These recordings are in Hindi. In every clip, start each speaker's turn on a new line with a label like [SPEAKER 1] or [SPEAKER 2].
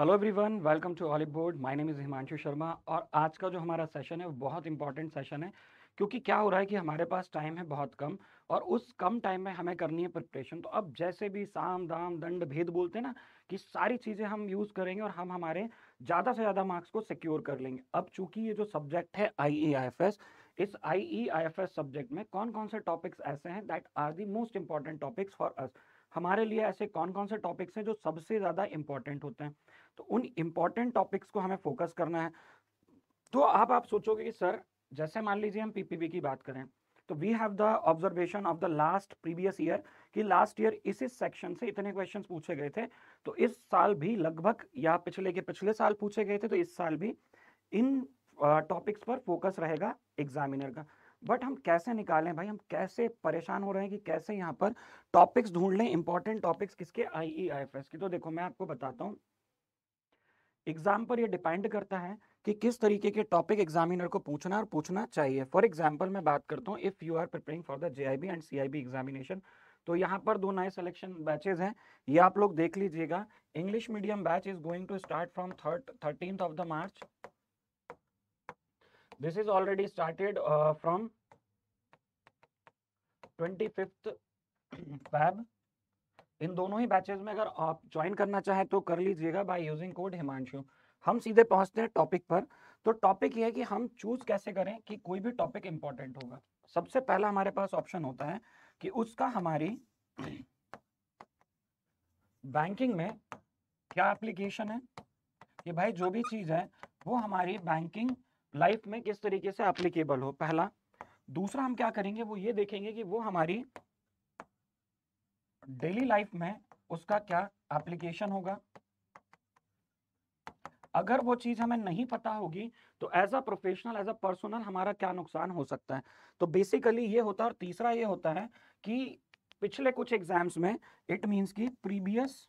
[SPEAKER 1] Hello everyone welcome to Oliveboard my name is Himanshu Sharma और आज का जो हमारा सेशन है वो बहुत इंपॉर्टेंट सेशन है क्योंकि क्या हो रहा है कि हमारे पास टाइम है बहुत कम और उस कम टाइम में हमें करनी है प्रिपरेशन तो अब जैसे भी साम दाम दंड भेद बोलते हैं ना कि सारी चीज़ें हम यूज़ करेंगे और हम हमारे ज़्यादा से ज़्यादा मार्क्स को सिक्योर कर लेंगे अब चूंकि ये जो सब्जेक्ट है आई e इस आई सब्जेक्ट e में कौन कौन से टॉपिक्स ऐसे हैं that are the most important topics for us हमारे लिए ऐसे कौन कौन से टॉपिक्स हैं जो सबसे ज़्यादा इम्पॉर्टेंट होते हैं तो उन इम्पॉर्टेंट टॉपिक्स को हमें फोकस करना है तो आप आप सोचोगे कि सर जैसे मान लीजिए हम पीपीबी की बात करें तो we have the observation of the last previous year कि लास्ट ईयर इस सेक्शन से इतने क्वेश्चन पूछे गए थे तो इस साल भी लगभग या पिछले के पिछले साल पूछे गए थे तो इस साल भी इन टॉपिक्स पर फोकस रहेगा एग्जामिनर का बट हम कैसे निकालें भाई हम कैसे परेशान हो रहे हैं कि कैसे यहाँ पर टॉपिक्स ढूंढ लें इंपॉर्टेंट टॉपिक्स किसके आई ई e की तो देखो मैं आपको बताता हूँ एग्जाम पर ये डिपेंड करता है कि किस तरीके के टॉपिक एग्जामिनर को पूछना और पूछना चाहिए फॉर एग्जाम्पल मैं बात करता हूँ if you are preparing for the J I B and C I B examination तो यहाँ पर दो नए सिलेक्शन बैचेज हैं ये आप लोग देख लीजिएगा English medium batch is going to start from third thirteen of the March this is already started uh, from 25th fab इन दोनों ही बैचेस में अगर आप ज्वाइन करना चाहें तो कर लीजिएगा बाय यूजिंग कोड हिमांशु हम सीधे पहुंचते हैं टॉपिक पर तो टॉपिक ये है कि हम चूज कैसे करें कि कोई भी टॉपिक इंपॉर्टेंट होगा सबसे पहला हमारे पास ऑप्शन होता है कि उसका हमारी बैंकिंग में क्या एप्लीकेशन है कि भाई जो भी चीज़ है वो हमारी बैंकिंग लाइफ में किस तरीके से एप्लीकेबल हो पहला दूसरा हम क्या करेंगे वो ये देखेंगे कि वो हमारी डेली लाइफ में उसका क्या एप्लीकेशन होगा अगर वो चीज हमें नहीं पता होगी तो as a professional as a personal हमारा क्या नुकसान हो सकता है तो बेसिकली ये होता है और तीसरा ये होता है कि पिछले कुछ एग्जाम्स में इट मींस कि प्रीवियस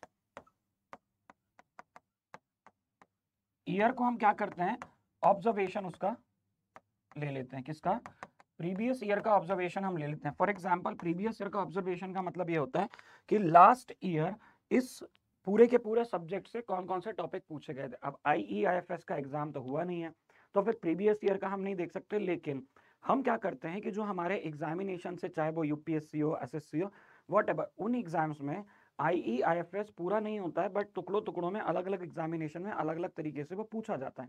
[SPEAKER 1] ईयर को हम क्या करते हैं ऑब्जर्वेशन उसका ले लेते हैं किसका प्रीवियस ईयर का ऑब्जर्वेशन हम ले लेते हैं फॉर एग्जाम्पल प्रीवियस ईयर का ऑब्जर्वेशन का मतलब ये होता है कि लास्ट ईयर इस पूरे के पूरे सब्जेक्ट से कौन कौन से टॉपिक पूछे गए थे अब आई e का एग्जाम तो हुआ नहीं है तो फिर प्रीवियस ईयर का हम नहीं देख सकते लेकिन हम क्या करते हैं कि जो हमारे एग्जामिनेशन से चाहे वो यूपीएससी हो एस एस हो वट एवर उन एग्जाम्स में आई e पूरा नहीं होता है बट टुकड़ों टुकड़ों में अलग अलग एग्जामिनेशन में अलग अलग तरीके से वो पूछा जाता है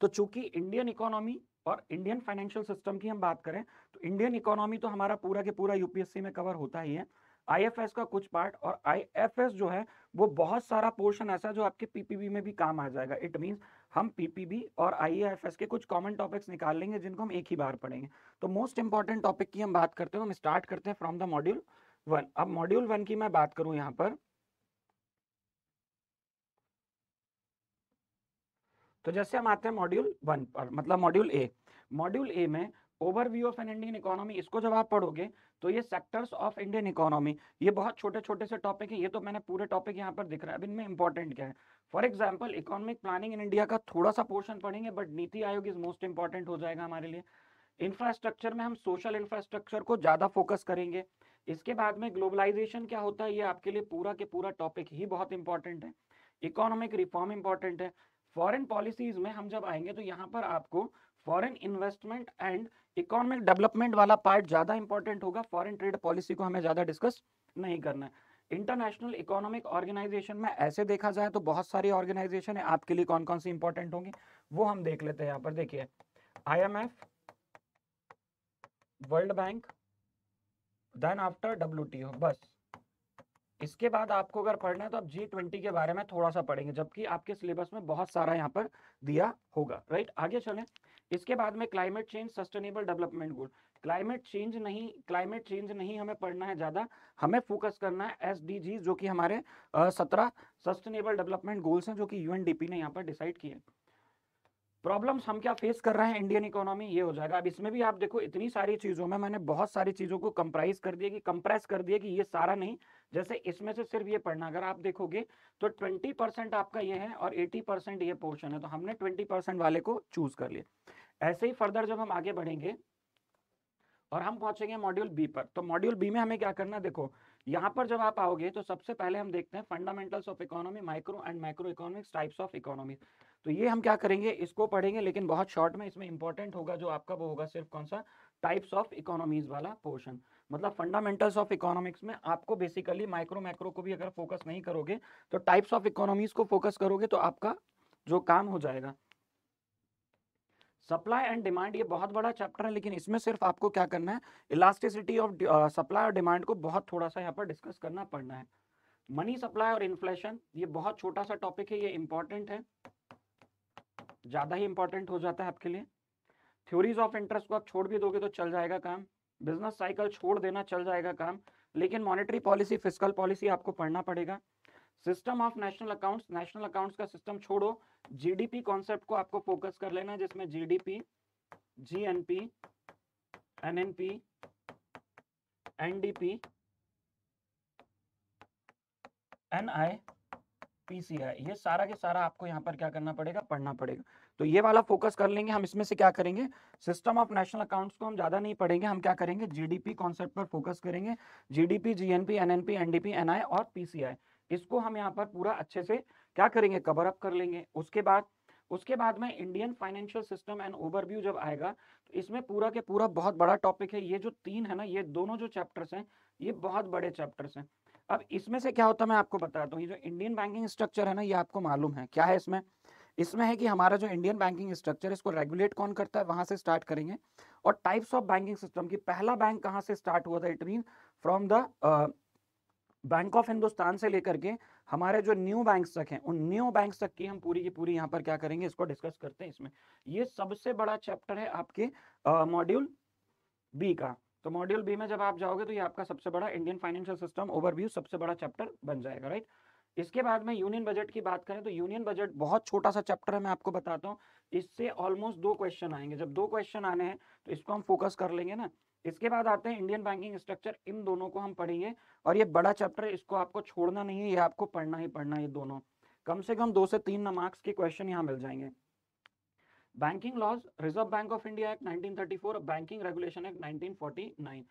[SPEAKER 1] तो चूंकि इंडियन इकोनॉमी और इंडियन फाइनेंशियल सिस्टम की हम बात करें तो इंडियन इकोनॉमी तो हमारा पूरा के पूरा यूपीएससी में कवर होता ही है आईएफएस का कुछ पार्ट और आईएफएस जो है वो बहुत सारा पोर्शन ऐसा जो आपके पीपीबी में भी काम आ जाएगा इट मींस हम पीपीबी और आईएफएस के कुछ कॉमन टॉपिक्स निकाल लेंगे जिनको हम एक ही बार पढ़ेंगे तो मोस्ट इंपॉर्टेंट टॉपिक की हम बात करते हैं हम स्टार्ट करते हैं फ्रॉम द मॉड्यूल वन अब मॉड्यूल वन की मैं बात करूँ यहाँ पर तो जैसे हम आते हैं मॉड्यूल वन पर मतलब मॉड्यूल ए मॉड्यूल ए में overview of an Indian economy इसको जब आप पढ़ोगे तो ये सेक्टर्स ऑफ इंडियन इकोनॉमी ये बहुत छोटे छोटे से टॉपिक हैं ये तो मैंने पूरे टॉपिक यहाँ पर दिख रहा है अब इनमें इंपॉर्टेंट क्या है for example economic planning in India का थोड़ा सा पोर्शन पढ़ेंगे बट नीति आयोग इज मोस्ट इंपॉर्टेंट हो जाएगा हमारे लिए इंफ्रास्ट्रक्चर में हम सोशल इंफ्रास्ट्रक्चर को ज़्यादा फोकस करेंगे इसके बाद में ग्लोबलाइजेशन क्या होता है ये आपके लिए पूरा के पूरा टॉपिक ही बहुत इंपॉर्टेंट है इकोनॉमिक रिफॉर्म इंपॉर्टेंट है फॉरेन पॉलिसीज में हम जब आएंगे तो यहाँ पर आपको foreign investment and economic development वाला पार्ट ज़्यादा इंपॉर्टेंट होगा फॉरेन ट्रेड पॉलिसी को हमें ज़्यादा डिस्कस नहीं करना है इंटरनेशनल इकोनॉमिक ऑर्गेनाइजेशन में ऐसे देखा जाए तो बहुत सारी ऑर्गेनाइजेशन है आपके लिए कौन कौन सी इंपॉर्टेंट होंगी वो हम देख लेते हैं यहाँ पर देखिए IMF world bank then after W बस इसके बाद आपको अगर पढ़ना है तो आप जी ट्वेंटी के बारे में थोड़ा सा पढ़ेंगे जबकि आपके सिलेबस में बहुत सारा यहाँ पर दिया होगा राइट आगे चलें इसके बाद में climate change sustainable development goal climate change नहीं क्लाइमेट चेंज नहीं हमें पढ़ना है ज़्यादा हमें फोकस करना है एस जो कि हमारे सत्रह सस्टेनेबल डेवलपमेंट गोल्स हैं जो कि यू ने यहाँ पर डिसाइड किए प्रॉब्लम्स हम क्या फेस कर रहे हैं इंडियन इकोनॉमी ये हो जाएगा अब इसमें भी आप देखो इतनी सारी चीज़ों में मैंने बहुत सारी चीज़ों को कंप्राइज कर दिया कि कंप्रेस कर दिया कि ये सारा नहीं जैसे इसमें से सिर्फ ये पढ़ना अगर आप देखोगे तो 20 परसेंट आपका ये है और 80 परसेंट ये पोर्शन है तो हमने 20 परसेंट वाले को चूज कर लिया ऐसे ही फर्दर जब हम आगे बढ़ेंगे और हम पहुंचेंगे मॉड्यूल बी पर तो मॉड्यूल बी में हमें क्या करना देखो यहाँ पर जब आप आओगे तो सबसे पहले हम देखते हैं fundamentals of economy micro and micro economics types of economy तो ये हम क्या करेंगे इसको पढ़ेंगे लेकिन बहुत शॉर्ट में इसमें इंपॉर्टेंट होगा जो आपका वो होगा सिर्फ कौन सा टाइप्स ऑफ इकोनॉमीज वाला पोर्शन मतलब फंडामेंटल्स ऑफ इकोनॉमिक्स में आपको बेसिकली माइक्रो मैक्रो को भी अगर फोकस नहीं करोगे तो टाइप्स ऑफ इकोनॉमीज को फोकस करोगे तो आपका जो काम हो जाएगा सप्लाई एंड डिमांड ये बहुत बड़ा चैप्टर है लेकिन इसमें सिर्फ आपको क्या करना है इलास्टिसिटी ऑफ सप्लाई और डिमांड को बहुत थोड़ा सा यहाँ पर डिस्कस करना पड़ना है मनी सप्लाई और इन्फ्लेशन ये बहुत छोटा सा टॉपिक है ये इंपॉर्टेंट है ज़्यादा ही इंपॉर्टेंट हो जाता है आपके लिए थ्योरीज ऑफ इंटरेस्ट को आप छोड़ भी दोगे तो चल जाएगा काम बिजनेस साइकिल छोड़ देना चल जाएगा काम लेकिन मॉनेटरी पॉलिसी फिजिकल पॉलिसी आपको पढ़ना पड़ेगा system of national accounts national accounts का सिस्टम छोड़ो जीडीपी कॉन्सेप्ट को आपको फोकस कर लेना जिसमें GDP GNP NNP NDP NI PCI ये सारा के सारा आपको यहां पर क्या करना पड़ेगा पढ़ना पड़ेगा तो ये वाला फोकस कर लेंगे हम इसमें से क्या करेंगे सिस्टम ऑफ नेशनल अकाउंट्स को हम ज्यादा नहीं पढ़ेंगे हम क्या करेंगे जीडीपी कॉन्सेप्ट पर फोकस करेंगे GDP GNP NNP NDP NI और पीसीआई इसको हम यहाँ पर पूरा अच्छे से क्या करेंगे कवर अप कर लेंगे उसके बाद उसके बाद में Indian financial system and overview जब आएगा तो इसमें पूरा के पूरा बहुत बड़ा टॉपिक है ये जो तीन है ना ये दोनों जो चैप्टर्स हैं ये बहुत बड़े चैप्टर्स हैं अब इसमें से क्या होता है मैं आपको बताता हूँ ये जो इंडियन बैंकिंग स्ट्रक्चर है ना ये आपको मालूम है क्या है इसमें इसमें है कि हमारा जो इंडियन बैंकिंग स्ट्रक्चर इसको रेगुलेट कौन करता है वहां से स्टार्ट करेंगे और टाइप्स ऑफ बैंकिंग सिस्टम की पहला बैंक कहाँ से स्टार्ट हुआ था it mean from the bank of Hindustan से लेकर के हमारे जो न्यू बैंक तक हैं उन न्यू बैंक तक की हम पूरी की पूरी यहाँ पर क्या करेंगे इसको डिस्कस करते हैं इसमें ये सबसे बड़ा चैप्टर है आपके मॉड्यूल uh, बी का तो मॉड्यूल बी में जब आप जाओगे तो ये आपका सबसे बड़ा इंडियन फाइनेंशियल सिस्टम ओवरव्यू सबसे बड़ा चैप्टर बन जाएगा राइट right? इसके बाद में यूनियन बजट की बात करें तो यूनियन बजट बहुत छोटा सा चैप्टर है मैं आपको बताता हूँ इससे ऑलमोस्ट दो क्वेश्चन आएंगे जब दो क्वेश्चन आने हैं तो इसको हम फोकस कर लेंगे ना इसके बाद आते हैं इंडियन बैंकिंग स्ट्रक्चर इन दोनों को हम पढ़ेंगे और ये बड़ा चैप्टर है इसको आपको छोड़ना नहीं है ये आपको पढ़ना ही पढ़ना है ये दोनों कम से कम दो से तीन मार्क्स के क्वेश्चन यहाँ मिल जाएंगे banking laws reserve bank of India act 1934 और बैंकिंग रेगुलेशन एक्ट 1949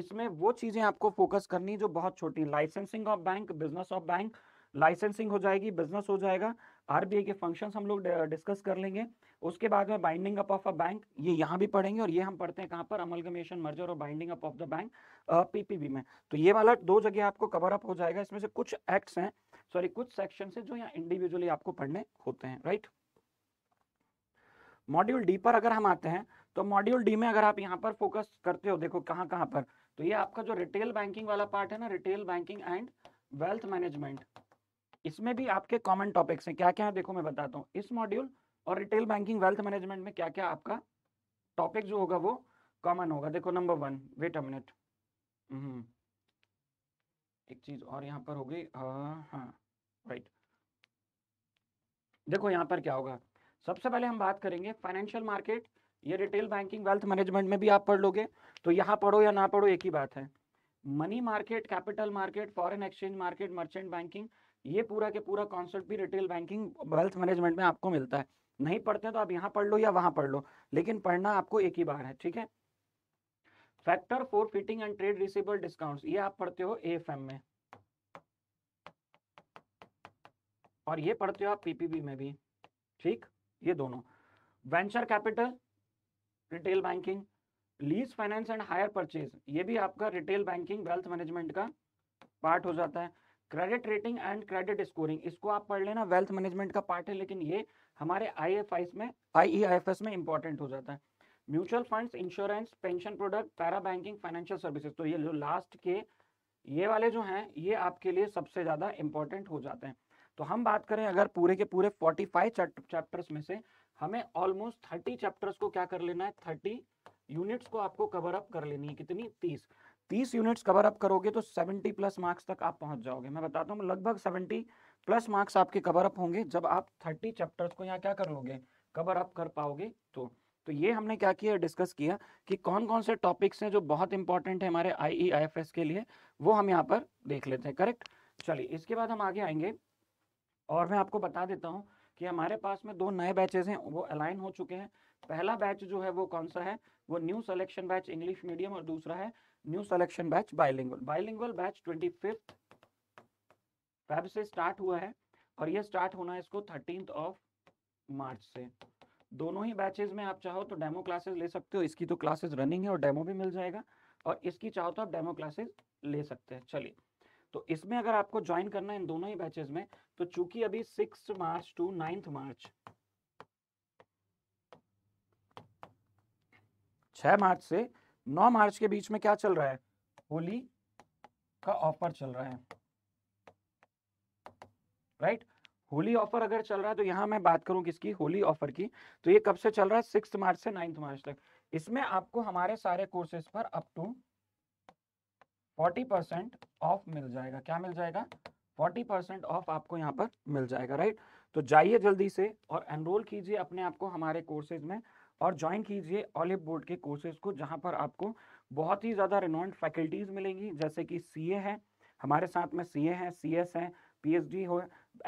[SPEAKER 1] इसमें वो चीजें आपको फोकस करनी जो बहुत छोटी licensing of bank business of bank licensing हो जाएगी बिजनेस हो जाएगा आरबीआई के फंक्शंस हम लोग डिस्कस कर लेंगे उसके बाद में binding up of a bank ये यहाँ भी पढ़ेंगे और ये हम पढ़ते हैं कहाँ पर अमलगमेशन मर्जर और binding up of the bank PPB में तो ये वाला दो जगह आपको कवर अप हो जाएगा इसमें से कुछ एक्ट्स हैं सॉरी कुछ सेक्शन है जो यहाँ इंडिविजुअली आपको पढ़ने होते हैं राइट मॉड्यूल डी पर अगर हम आते हैं तो मॉड्यूल डी में अगर आप यहाँ पर फोकस करते हो देखो कहाँ कहाँ पर तो ये आपका जो रिटेल बैंकिंग वाला पार्ट है ना retail banking and wealth management इसमें भी आपके कॉमन टॉपिक्स हैं क्या क्या है देखो मैं बताता हूँ इस मॉड्यूल और रिटेल बैंकिंग वेल्थ मैनेजमेंट में क्या क्या आपका टॉपिक जो होगा वो कॉमन होगा देखो number one wait a minute एक चीज और यहाँ पर होगी हाँ राइट देखो यहाँ पर क्या होगा सबसे पहले हम बात करेंगे फाइनेंशियल मार्केट ये रिटेल बैंकिंग वेल्थ मैनेजमेंट में भी आप पढ़ लोगे तो यहाँ पढ़ो या ना पढ़ो एक ही बात है money market capital market foreign exchange market merchant banking ये पूरा के पूरा कॉन्सेप्ट भी रिटेल बैंकिंग वेल्थ मैनेजमेंट में आपको मिलता है नहीं पढ़ते तो आप यहाँ पढ़ लो या वहां पढ़ लो लेकिन पढ़ना आपको एक ही बार है ठीक है factor forfaiting and trade receivable discount ये आप पढ़ते हो एफ में और ये पढ़ते हो आप पीपीबी में भी ठीक ये दोनों venture capital retail banking lease finance and hire purchase ये भी आपका रिटेल बैंकिंग वेल्थ मैनेजमेंट का पार्ट हो जाता है credit rating and credit scoring इसको आप पढ़ लेना वेल्थ मैनेजमेंट का पार्ट है लेकिन ये हमारे आईएफआईएस में आई e में इंपॉर्टेंट हो जाता है mutual funds insurance pension product para banking financial services तो ये जो लास्ट के ये वाले जो हैं ये आपके लिए सबसे ज़्यादा इंपॉर्टेंट हो जाते हैं तो हम बात करें अगर पूरे के पूरे फोर्टी फाइव चैप्टर्स में से हमें ऑलमोस्ट थर्टी चैप्टर्स को क्या कर लेना है थर्टी यूनिट्स को आपको कवर अप कर लेनी है कितनी तीस तीस यूनिट्स कवर अप करोगे तो सेवेंटी प्लस मार्क्स तक आप पहुंच जाओगे मैं बताता हूँ लगभग सेवेंटी प्लस मार्क्स आपके कवर अप होंगे जब आप थर्टी चैप्टर्स को यहाँ क्या कर लोगे कवर अप कर पाओगे तो तो ये हमने क्या किया डिस्कस किया कि कौन कौन से टॉपिक्स हैं जो बहुत इंपॉर्टेंट है हमारे आई ई e के लिए वो हम यहाँ पर देख लेते हैं करेक्ट चलिए इसके बाद हम आगे आएंगे और मैं आपको बता देता हूँ कि हमारे पास में दो नए बैचेज हैं वो अलाइन हो चुके हैं पहला बैच जो है वो कौन सा है वो new selection batch English medium और दूसरा है new selection batch bilingual bilingual batch twenty fifth Feb से स्टार्ट हुआ है और ये स्टार्ट होना है इसको थर्टीन ऑफ मार्च से दोनों ही बैचेज में आप चाहो तो डेमो क्लासेस ले सकते हो इसकी तो क्लासेस रनिंग है और डेमो भी मिल जाएगा और इसकी चाहो तो आप डेमो क्लासेस ले सकते हैं चलिए तो इसमें अगर आपको ज्वाइन करना है इन दोनों ही बैचेस में तो चूंकि अभी six March to ninth March छह मार्च से नौ मार्च के बीच में क्या चल रहा है होली का ऑफर चल रहा है राइट right? होली ऑफर अगर चल रहा है तो यहाँ मैं बात करूँ किसकी होली ऑफर की तो ये कब से चल रहा है सिक्स मार्च से नाइन्थ मार्च तक इसमें आपको हमारे सारे कोर्सेज पर up to forty percent off मिल जाएगा क्या मिल जाएगा फोर्टी परसेंट ऑफ आपको यहाँ पर मिल जाएगा राइट तो जाइए जल्दी से और एनरोल कीजिए अपने आप को हमारे कोर्सेज में और ज्वाइन कीजिए ऑलिप बोर्ड के कोर्सेज को जहाँ पर आपको बहुत ही ज़्यादा रिनोन्ड फैकल्टीज़ मिलेंगी जैसे कि सी है हमारे साथ में सी है सी एस है पी एच डी हो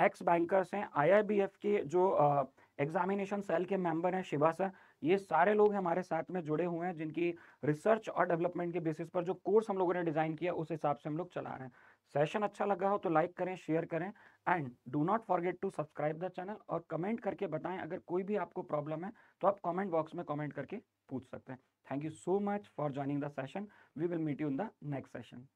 [SPEAKER 1] एक्स बैंकर्स हैं आई आई बी एफ के जो एग्जामिनेशन सेल के मेंबर हैं शिवा सर ये सारे लोग हमारे साथ में जुड़े हुए हैं जिनकी रिसर्च और डेवलपमेंट के बेसिस पर जो कोर्स हम लोगों ने डिज़ाइन किया उस हिसाब से हम लोग चला रहे हैं सेशन अच्छा लगा हो तो लाइक करें शेयर करें and do not forget to subscribe the channel और कमेंट करके बताएं अगर कोई भी आपको प्रॉब्लम है तो आप कमेंट बॉक्स में कमेंट करके पूछ सकते हैं thank you so much for joining the session we will meet you in the next session